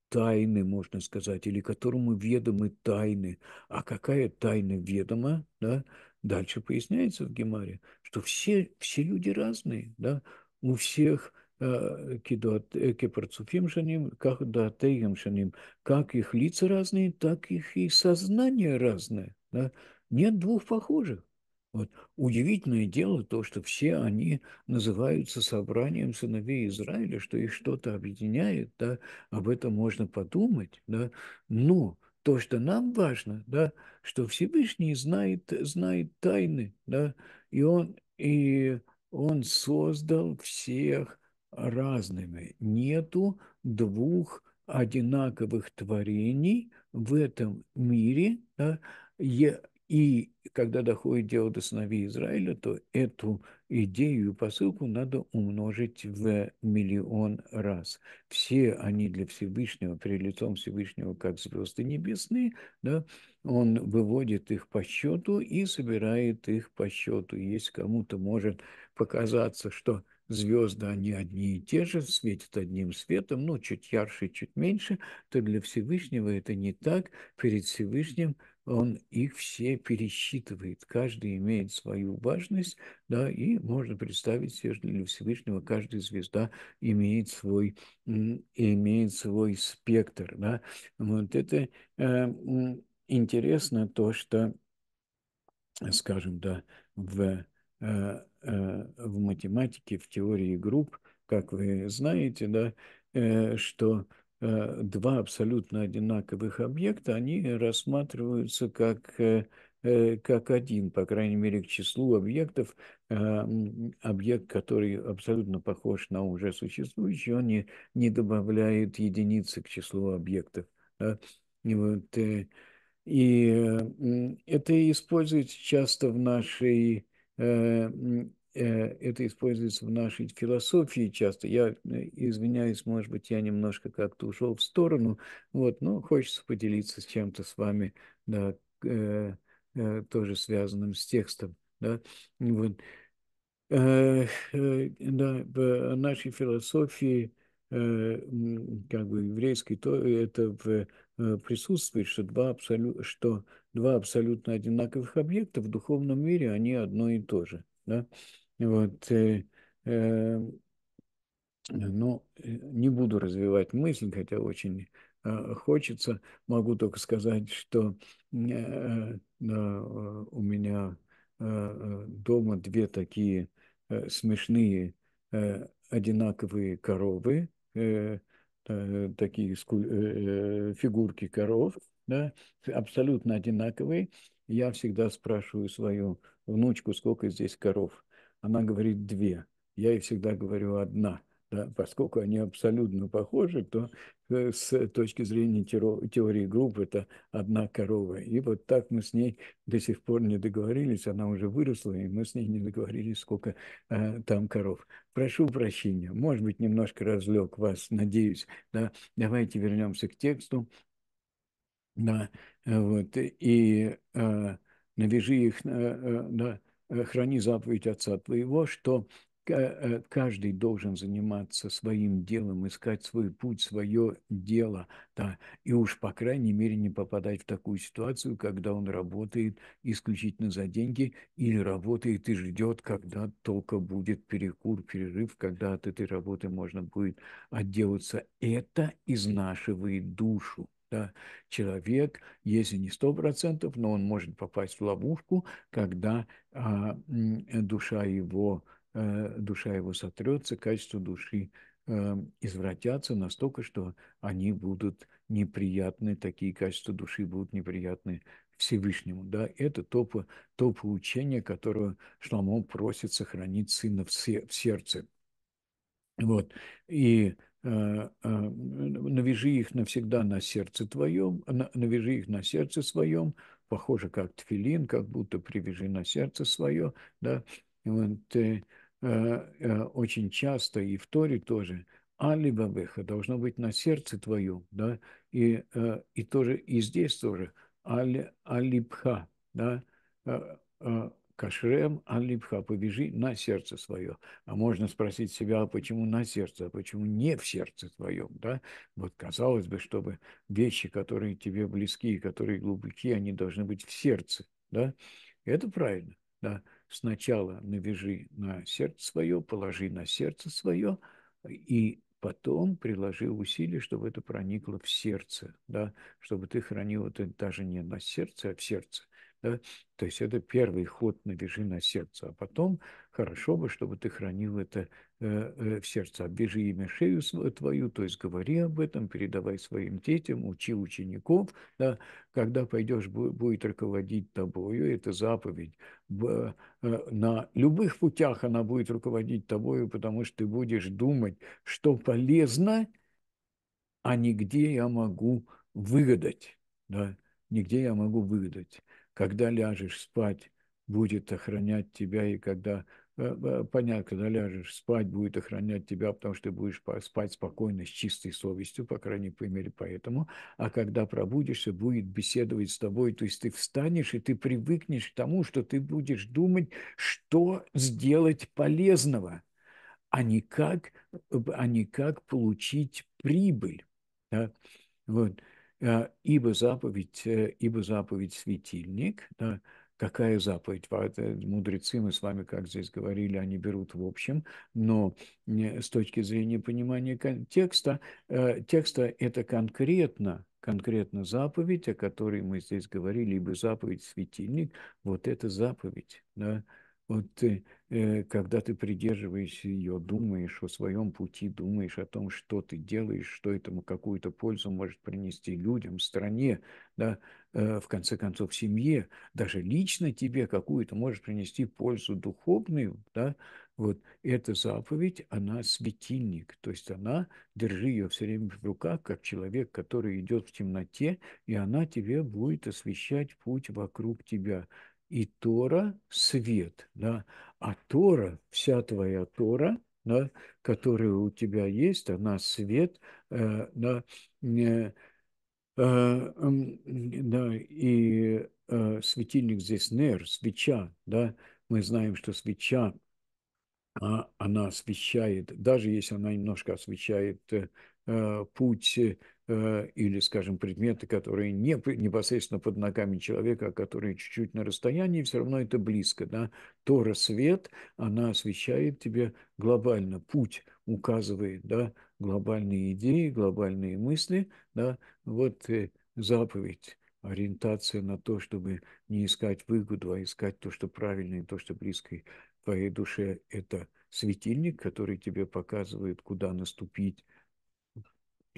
A: тайны, можно сказать, или которому ведомы тайны. А какая тайна ведома, да? Дальше поясняется в Гемаре, что все, все люди разные, да? У всех – Э, кепарцуфим э, шаним, как датеем шаним, как их лица разные, так их и сознание разное. Да? Нет двух похожих. Вот. Удивительное дело то, что все они называются собранием сыновей Израиля, что их что-то объединяет, да, об этом можно подумать, да, но то, что нам важно, да, что Всевышний знает, знает тайны, да, и он, и он создал всех – разными. Нету двух одинаковых творений в этом мире. Да? И, и когда доходит дело до сыновей Израиля, то эту идею и посылку надо умножить в миллион раз. Все они для Всевышнего, при лицом Всевышнего, как звезды небесные, да, он выводит их по счету и собирает их по счету. Если кому-то может показаться, что – звезды, они одни и те же, светят одним светом, ну, чуть ярше, чуть меньше, то для Всевышнего это не так. Перед Всевышним он их все пересчитывает, каждый имеет свою важность, да, и можно представить себе, что для Всевышнего каждая звезда имеет свой, имеет свой спектр, да. Вот это э, интересно то, что, скажем, да, в э, Э, в математике, в теории групп, как вы знаете, да, э, что э, два абсолютно одинаковых объекта, они рассматриваются как, как один, по крайней мере, к числу объектов. А, объект, который абсолютно похож на уже существующий, он не, не добавляет единицы к числу объектов. Да? Вот, и это используется часто в нашей Э, это используется в нашей философии часто. Я э, извиняюсь, может быть, я немножко как-то ушел в сторону, вот, но хочется поделиться с чем-то с вами, да, э, э, тоже связанным с текстом. Да, вот. э, э, да, в нашей философии э, как бы еврейской, то это в, э, присутствует, что два, абсолю, что два абсолютно одинаковых объекта в духовном мире, они одно и то же. Да? Вот, э, э, ну, э, не буду развивать мысль, хотя очень хочется. Могу только сказать, что у меня дома две такие смешные одинаковые коровы, такие фигурки коров, да, абсолютно одинаковые. Я всегда спрашиваю свою внучку, сколько здесь коров она говорит две. Я ей всегда говорю одна. Да, поскольку они абсолютно похожи, то э, с точки зрения теории групп это одна корова. И вот так мы с ней до сих пор не договорились, она уже выросла, и мы с ней не договорились, сколько э, там коров. Прошу прощения, может быть, немножко развлек вас, надеюсь. Да? Давайте вернемся к тексту. Да, э, вот, и э, навяжи их, на. Э, э, да, Э, храни заповедь Отца Твоего, что э, каждый должен заниматься своим делом, искать свой путь, свое дело, да, и уж, по крайней мере, не попадать в такую ситуацию, когда он работает исключительно за деньги или работает и ждет, когда только будет перекур, перерыв, когда от этой работы можно будет отделаться. Это изнашивает душу. Да, человек, если не сто процентов, но он может попасть в ловушку, когда а, душа его, а, душа его сотрется, качество души а, извратятся настолько, что они будут неприятны, такие качества души будут неприятны Всевышнему. Да? Это то, то поучение, которое Шламон просит сохранить сына в, се, в сердце. Вот. И Э, э, навяжи их навсегда на сердце твоем, навяжи их на сердце своем, похоже, как тфилин, как будто привяжи на сердце свое, да, и вот, э, э, э очень часто и в Торе тоже алибабеха должно быть на сердце твоем, да, и, э, и тоже, и здесь тоже али алибха, да, Кашрем Алипха, побежи на сердце свое. А можно спросить себя, а почему на сердце, а почему не в сердце твоем, да? Вот казалось бы, чтобы вещи, которые тебе близки, которые глубоки, они должны быть в сердце, да? Это правильно, да? Сначала навяжи на сердце свое, положи на сердце свое, и потом приложи усилия, чтобы это проникло в сердце, да, чтобы ты хранил это даже не на сердце, а в сердце. Да? То есть это первый ход набежи на сердце, а потом хорошо бы, чтобы ты хранил это э, э, в сердце. Обвяжи имя шею твою, то есть говори об этом, передавай своим детям, учи учеников. Да? Когда пойдешь, будет руководить тобою, это заповедь. Э, на любых путях она будет руководить тобою, потому что ты будешь думать, что полезно, а нигде я могу выгадать. Да? Нигде я могу выгадать когда ляжешь спать, будет охранять тебя, и когда э, э, понятно, когда ляжешь спать, будет охранять тебя, потому что ты будешь спать спокойно, с чистой совестью, по крайней мере, поэтому. А когда пробудишься, будет беседовать с тобой. То есть ты встанешь, и ты привыкнешь к тому, что ты будешь думать, что сделать полезного, а не как, а не как получить прибыль. Да? Вот. Э, ибо заповедь, э, ибо заповедь светильник, да, какая заповедь? Мудрецы, мы с вами, как здесь говорили, они берут в общем, но с точки зрения понимания контекста, текста э, это конкретно, конкретно заповедь, о которой мы здесь говорили, ибо заповедь светильник, вот это заповедь, да, вот ты, э, когда ты придерживаешься ее, думаешь о своем пути, думаешь о том, что ты делаешь, что этому какую-то пользу может принести людям, стране, да, э, в конце концов, семье, даже лично тебе какую-то может принести пользу духовную, да, вот эта заповедь, она светильник, то есть она, держи ее все время в руках, как человек, который идет в темноте, и она тебе будет освещать путь вокруг тебя и Тора – свет, да, а Тора, вся твоя Тора, да, которая у тебя есть, она свет, э, да, э, э, да, и э, светильник здесь нер, свеча, да, мы знаем, что свеча а, она освещает, даже если она немножко освещает э, э путь э, Э, или, скажем, предметы, которые не непосредственно под ногами человека, а которые чуть-чуть на расстоянии, все равно это близко. Да? Тора свет, она освещает тебе глобально путь, указывает да, глобальные идеи, глобальные мысли. Да? Вот э, заповедь ориентация на то, чтобы не искать выгоду, а искать то, что правильно и то, что близко твоей душе, это светильник, который тебе показывает, куда наступить,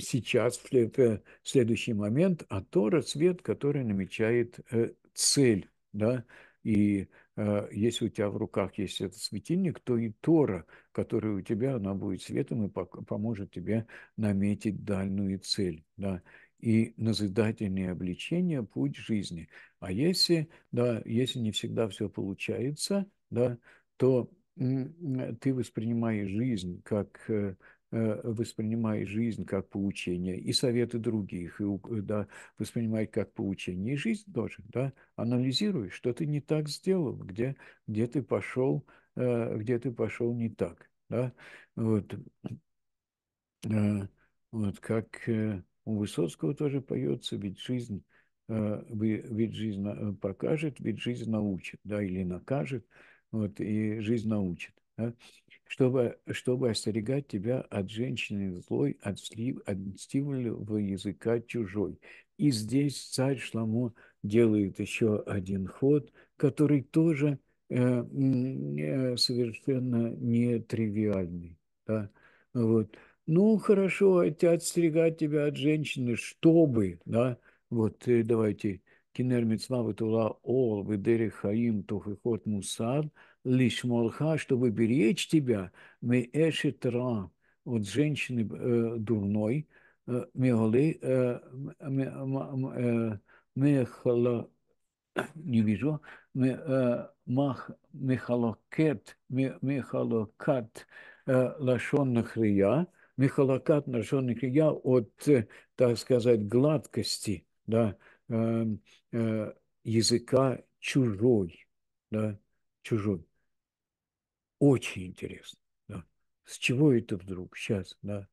A: сейчас, э, в следующий момент, а тора рассвет, который намечает э, цель, да, и э, если у тебя в руках есть этот светильник, то и Тора, которая у тебя, она будет светом и поможет тебе наметить дальнюю цель, да, и назидательные обличения – путь жизни. А если, да, если не всегда все получается, да, то ты воспринимаешь жизнь как Э, воспринимай жизнь как поучение, и советы других, и э, да, воспринимай как поучение, и жизнь тоже, да, анализируй, что ты не так сделал, где, где ты пошел, э, где ты пошел не так, да, вот, вот как у Высоцкого тоже поется, ведь жизнь ведь жизнь покажет, ведь жизнь научит, да, или накажет, вот, и жизнь научит чтобы, чтобы остерегать тебя от женщины злой, от, слив, от стимулива языка чужой. И здесь царь Шламо делает еще один ход, который тоже э, э совершенно нетривиальный. Да? Вот. Ну, хорошо, отстерегать тебя от женщины, чтобы, да, вот э, давайте, Кинер Мицмавитула Ол, Ведери Хаим, Тухихот Мусад – лишмолха, чтобы беречь тебя, мы эшитра от женщины э, дурной, э, меголы, э, э, мехала, не вижу, мы мах, михалокет, михалокат, лашон хрия, мехалокат, лашон хрия от, так сказать, гладкости, да, эм, языка чужой, да, чужой. Очень интересно. Да. С чего это вдруг? Сейчас, да.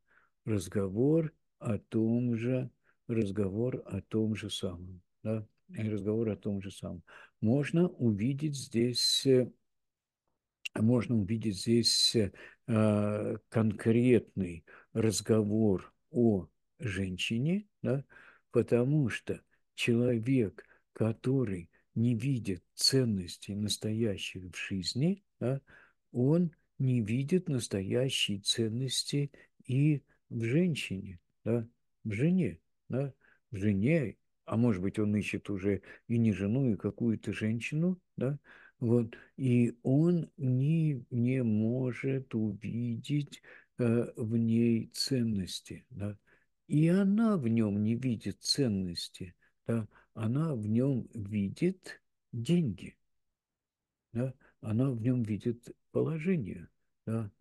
A: Разговор о том же, разговор о том же самом. Да. Разговор о том же самом. Можно увидеть здесь э, можно увидеть здесь э, а, конкретный разговор о женщине, да, потому что человек, который не видит ценностей настоящих в жизни, да, он не видит настоящей ценности и в женщине, да, в жене, да, в жене, а может быть, он ищет уже и не жену, и какую-то женщину, да, вот, и он не, не может увидеть э, в ней ценности, да, и она в нем не видит ценности, да, она в нем видит деньги, да, она в нем видит положение, да,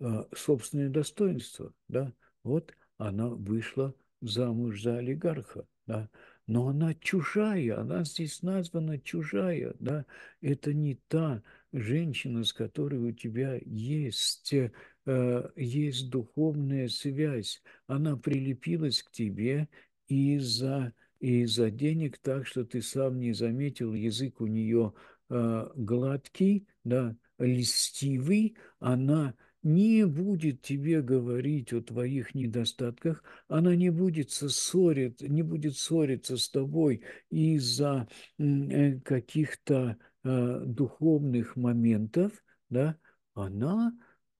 A: а, собственное достоинство, да, вот она вышла замуж за олигарха, да, но она чужая, она здесь названа чужая, да, это не та женщина, с которой у тебя есть, э, а, есть духовная связь, она прилепилась к тебе из-за из-за денег так, что ты сам не заметил, язык у нее Э, гладкий, да, листивый, она не будет тебе говорить о твоих недостатках, она не будет, ссорить, не будет ссориться с тобой из-за э, каких-то э, духовных моментов, да, она,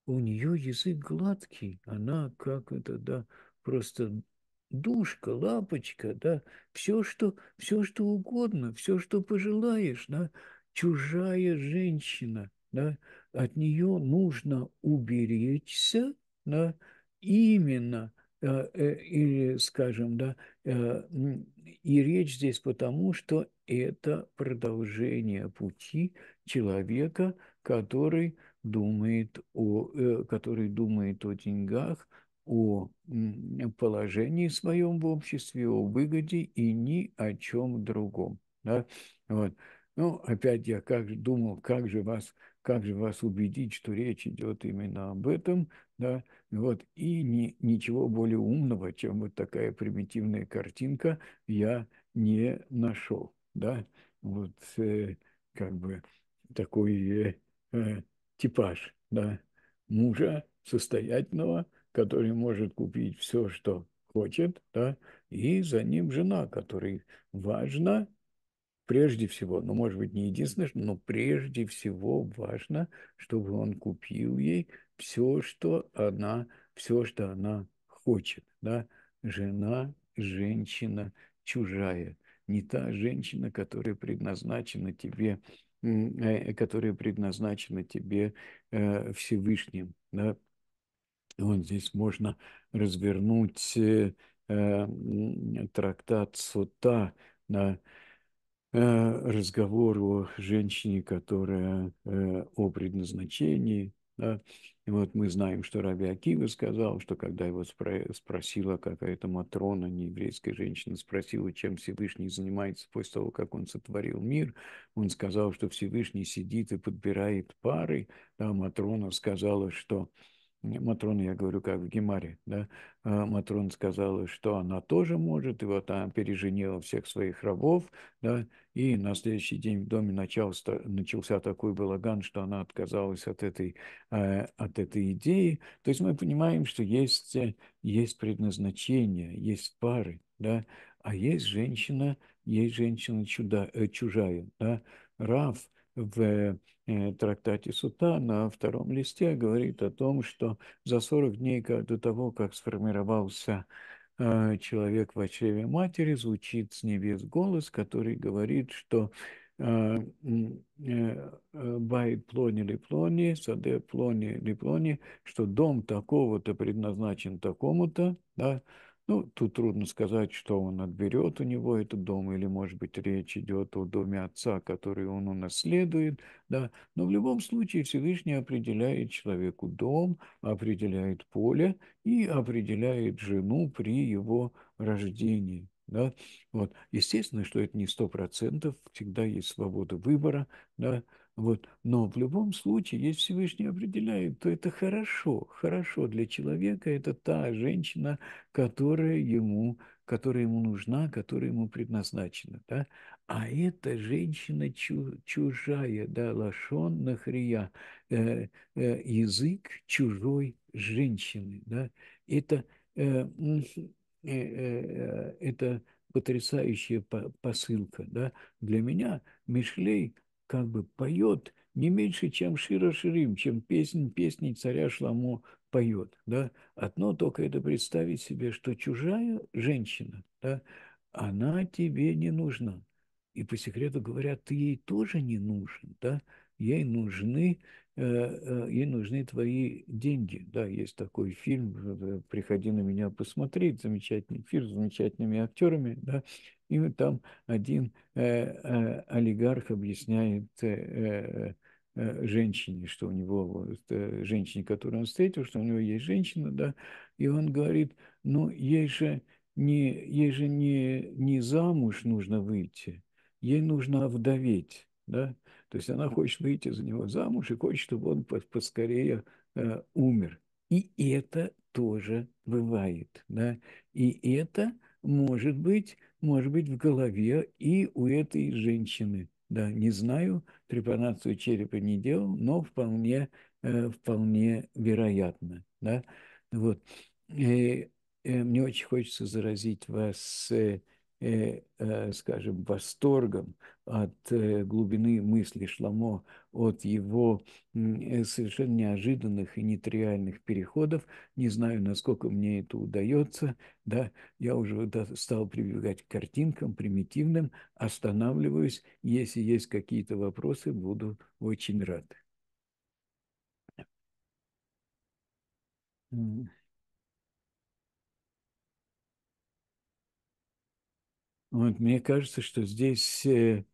A: у нее язык гладкий, она как это, да, просто душка, лапочка, да, все что, все что угодно, все что пожелаешь, да, чужая женщина, да, от нее нужно уберечься, да, именно э, э, или, скажем, да, э, и речь здесь потому, что это продолжение пути человека, который думает о, который думает о деньгах, о положении своем в обществе, о выгоде и ни о чем другом. Да? Вот. Ну, опять я как думал, как же вас, как же вас убедить, что речь идет именно об этом, да, вот, и ни, ничего более умного, чем вот такая примитивная картинка, я не нашел, да, вот, э, как бы, такой э, типаж, да, мужа состоятельного, который может купить все, что хочет, да, и за ним жена, которая важна прежде всего, ну, может быть, не единственное, но прежде всего важно, чтобы он купил ей все, что она, все, что она хочет, да, жена, женщина чужая, не та женщина, которая предназначена тебе, э, которая предназначена тебе э, Всевышним, да, вот здесь можно развернуть э, э трактат Сута, да, Э, разговор о женщине, которая э, о предназначении. Да? И вот мы знаем, что Раби Акива сказал, что когда его спросила какая-то Матрона, нееврейская женщина, спросила, чем Всевышний занимается после того, как он сотворил мир, он сказал, что Всевышний сидит и подбирает пары. Да, Матрона сказала, что Матрон, я говорю, как в Гемаре, да, а, Матрон сказала, что она тоже может, и вот она переженила всех своих рабов, да, и на следующий день в доме начался, начался такой балаган, что она отказалась от этой, э, от этой идеи. То есть мы понимаем, что есть, э, есть предназначение, есть пары, да, а есть женщина, есть женщина чуда, э, чужая, да, Раф в э, трактате Сута на втором листе говорит о том, что за 40 дней до того, как сформировался э, человек в чреве матери, звучит с небес голос, который говорит, что э, бай плони ли плони, саде плони ли плони, что дом такого-то предназначен такому-то, да, ну, тут трудно сказать, что он отберет у него этот дом, или, может быть, речь идет о доме отца, который он унаследует, да. Но в любом случае Всевышний определяет человеку дом, определяет поле и определяет жену при его рождении. Да? Вот. Естественно, что это не сто процентов, всегда есть свобода выбора, да? Вот. Но в любом случае, если Всевышний определяет, то это хорошо. Хорошо для человека это та женщина, которая ему, которая ему нужна, которая ему предназначена. Да? А эта женщина чу, чужая, да, лашон нахрия, э, э, язык чужой женщины. Да? Это, э, э, э, это потрясающая посылка. Да? Для меня Мишлей – как бы поет не меньше, чем Шира Ширим, чем песнь песней царя Шламо поет. Да? Одно только это представить себе, что чужая женщина, да, она тебе не нужна. И по секрету говорят, ты ей тоже не нужен, да? ей нужны, э, э, ей нужны твои деньги. Да, есть такой фильм, э, «Приходи на меня посмотреть», замечательный фильм с замечательными актерами, да, и там один э, э, олигарх объясняет э, женщине, что у него, вот, женщине, которую он встретил, что у него есть женщина, да, и он говорит, ну, ей же не, ей же не, не замуж нужно выйти, ей нужно овдоветь, да, то есть она хочет выйти за него замуж и хочет, чтобы он поскорее э, умер. И это тоже бывает, да, и это может быть может быть, в голове и у этой женщины. Да, не знаю, трепанацию черепа не делал, но вполне, э, вполне вероятно. Да? Вот. И, э, э, мне очень хочется заразить вас Э, э, скажем, восторгом от э, глубины мысли Шламо, от его совершенно неожиданных и нетривиальных переходов. Не знаю, насколько мне это удается. Да, я уже стал прибегать к картинкам примитивным, останавливаюсь. Если есть какие-то вопросы, буду очень рад. Mm-hmm. Вот, мне кажется, что здесь э,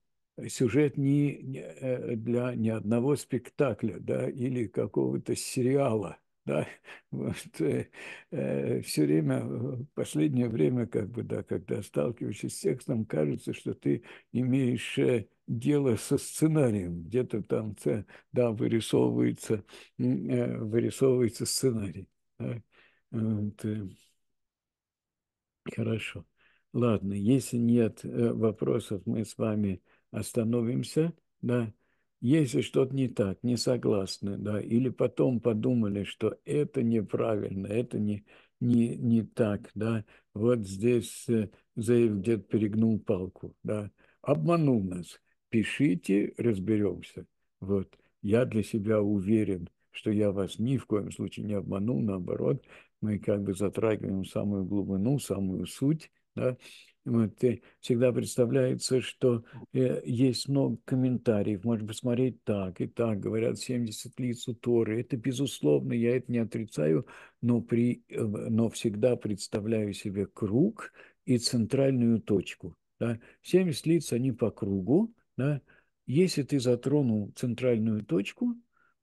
A: сюжет не э, для ни одного спектакля да, или какого-то сериала. Да, вот, э, э, все время, э, последнее время, как бы, да, когда сталкиваешься с текстом, кажется, что ты имеешь дело со сценарием. Где-то там, да, вырисовывается, э, вырисовывается сценарий. Да, вот, э, хорошо. Ладно, если нет э, вопросов, мы с вами остановимся, да. Если что-то не так, не согласны, да, или потом подумали, что это неправильно, это не, не, не так, да, вот здесь э, Заев где-то перегнул палку, да, обманул нас. Пишите, разберемся. Вот, я для себя уверен, что я вас ни в коем случае не обманул, наоборот, мы как бы затрагиваем самую глубину, самую суть – да? Вот, и всегда представляется, что э, есть много комментариев, можно посмотреть так и так, говорят 70 лиц у Торы. Это безусловно, я это не отрицаю, но, при, э, но всегда представляю себе круг и центральную точку. Да? 70 лиц, они по кругу. Да? Если ты затронул центральную точку,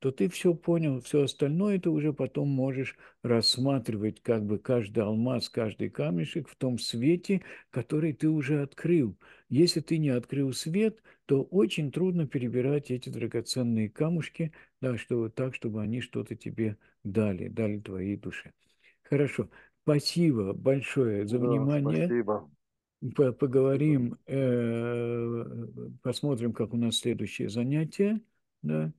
A: то ты все понял, все остальное ты уже потом можешь рассматривать как бы каждый алмаз, каждый камешек в том свете, который ты уже открыл. Если ты не открыл свет, то очень трудно перебирать эти драгоценные камушки да, что, так, чтобы они что-то тебе дали, дали твоей душе. Хорошо. Спасибо большое за внимание. да, Спасибо. По Поговорим, э, посмотрим, как у нас следующее занятие. Да.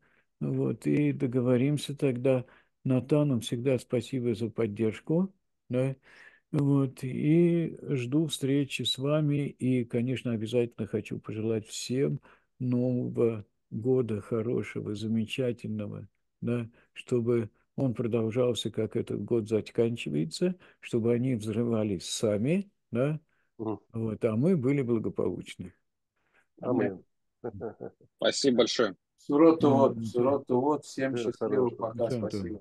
A: Вот, и договоримся тогда. Натану всегда спасибо за поддержку. Да? Вот, и жду встречи с вами. И, конечно, обязательно хочу пожелать всем нового года хорошего, замечательного, да, чтобы он продолжался, как этот год заканчивается, чтобы они взрывались сами, да, вот, а мы были благополучны. Аминь. Спасибо большое. Суроту вот, суроту вот. Всем счастливо, пока, спасибо.